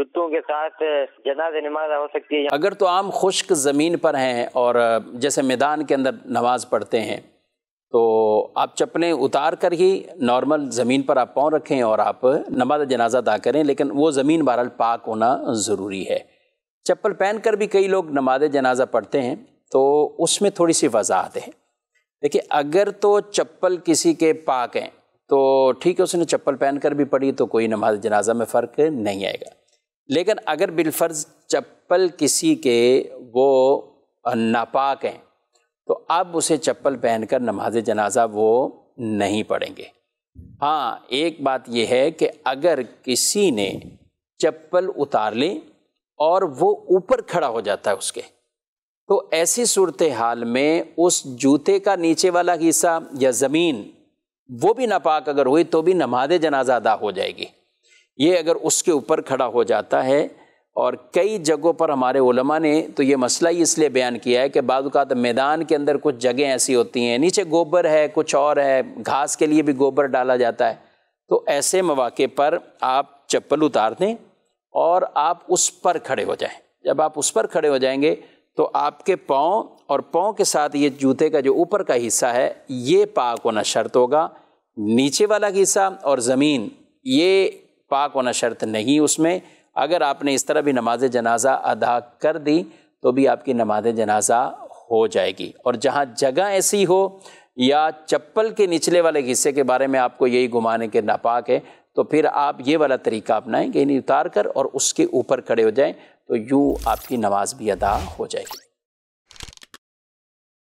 जुतों के साथ जनाज नमाज हो सकती है अगर तो आम खुश्क ज़मीन पर हैं और जैसे मैदान के अंदर नमाज पढ़ते हैं तो आप चप्पलें उतार कर ही नॉर्मल ज़मीन पर आप पाँव रखें और आप नमाज जनाजा अदा करें लेकिन वो ज़मीन बहरहाल पाक होना ज़रूरी है चप्पल पहन कर भी कई लोग नमाज जनाजा पढ़ते हैं तो उसमें थोड़ी सी वजाहत है देखिए अगर तो चप्पल किसी के पाक हैं तो ठीक है उसने चप्पल पहन कर भी पढ़ी तो कोई नमाज जनाजा में फ़र्क नहीं आएगा लेकिन अगर बिलफर्ज चप्पल किसी के वो नापाक हैं तो अब उसे चप्पल पहनकर नमाज जनाजा वो नहीं पढ़ेंगे हाँ एक बात यह है कि अगर किसी ने चप्पल उतार ली और वो ऊपर खड़ा हो जाता है उसके तो ऐसी सूरत हाल में उस जूते का नीचे वाला हिस्सा या ज़मीन वो भी नापाक अगर हुई तो भी नमाज जनाजा अदा हो जाएगी ये अगर उसके ऊपर खड़ा हो जाता है और कई जगहों पर हमारे उलमा ने तो ये मसला ही इसलिए बयान किया है कि बाद तो मैदान के अंदर कुछ जगह ऐसी होती हैं नीचे गोबर है कुछ और है घास के लिए भी गोबर डाला जाता है तो ऐसे मौाक़े पर आप चप्पल उतार दें और आप उस पर खड़े हो जाएं जब आप उस पर खड़े हो जाएंगे तो आपके पाँव और पाँव के साथ ये जूते का जो ऊपर का हिस्सा है ये पाक होना शर्त होगा नीचे वाला हिस्सा और ज़मीन ये पाक होना शर्त नहीं उसमें अगर आपने इस तरह भी नमाज जनाजा अदा कर दी तो भी आपकी नमाज जनाजा हो जाएगी और जहाँ जगह ऐसी हो या चप्पल के निचले वाले हिस्से के बारे में आपको यही घुमाने के नापाक है तो फिर आप ये वाला तरीका अपनाएं कि इन्हें उतार कर और उसके ऊपर खड़े हो जाएं तो यूँ आपकी नमाज भी अदा हो जाएगी